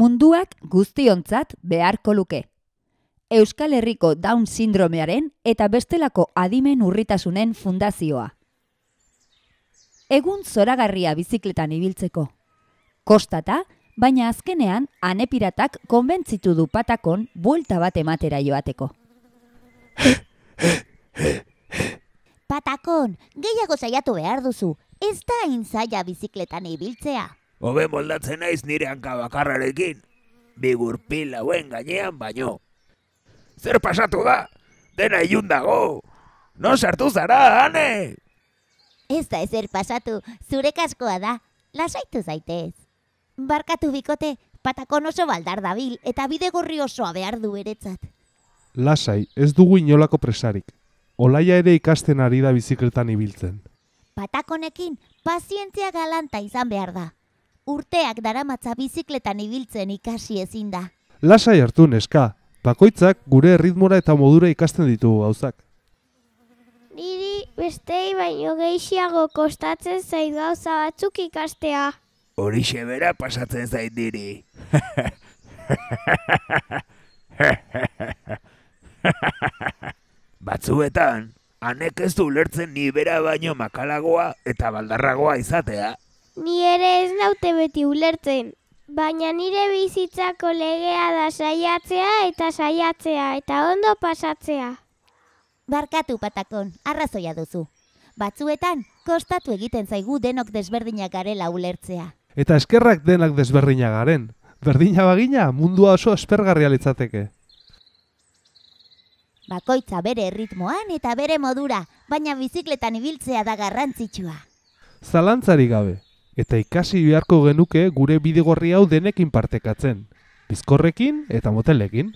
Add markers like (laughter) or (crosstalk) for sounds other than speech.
munduak guztiontzat beharko luke. Euskal Herriko Down sindromearen eta bestelako adimen urritasunen fundazioa. Egun zoragarria bizikletan ibiltzeko. Kostata, baina azkenean anepiratak konbentzitu du patakon buelta bat ematera joateko. Patakon, gehiago zaiatu behar duzu, ez da inzaia bizikletan ibiltzea. Obe moldatzen naiz nire hanka bakarrarekin, bigurpil lauen gainean baino. Zer pasatu da? Dena ilun dago! Non sartu zara, hane? Ez da ezer pasatu, zure kaskoa da, lasaitu zaitez. Barkatu bikote, patakon oso baldar dabil eta bide gorri osoa behar du eretzat. Lasai, ez dugu inolako presarik. Olaia ere ikasten ari da bizikletan ibiltzen. Patakonekin, pazientzia galanta izan behar da urteak daramatza bizikletan ibiltzen ikasi ezin da. Lasai hartu neska, pakoitzak gure ritmora eta modura ikasten ditugu gauzak. Niri bestei baino gehiago kostatzen zaidu gauza batzuk ikastea. Horixe bera pasatzen zain diri. (laughs) Batzuetan, anek ez du lertzen ni bera baino makalagoa eta baldarragoa izatea. Ni ere ez naute beti ulertzen, baina nire bizitzako legea da saiatzea eta saiatzea eta ondo pasatzea. Barkatu patakon, arrazoia duzu. Batzuetan, kostatu egiten zaigu denok desberdina garela ulertzea. Eta eskerrak denak desberdina garen. Berdina bagina, mundua oso espergarria litzateke. Bakoitza bere ritmoan eta bere modura, baina bizikletan ibiltzea da garrantzitsua. Zalantzari gabe, eta ikasi beharko genuke gure bidegorri hau denekin partekatzen. Bizkorrekin eta motelekin.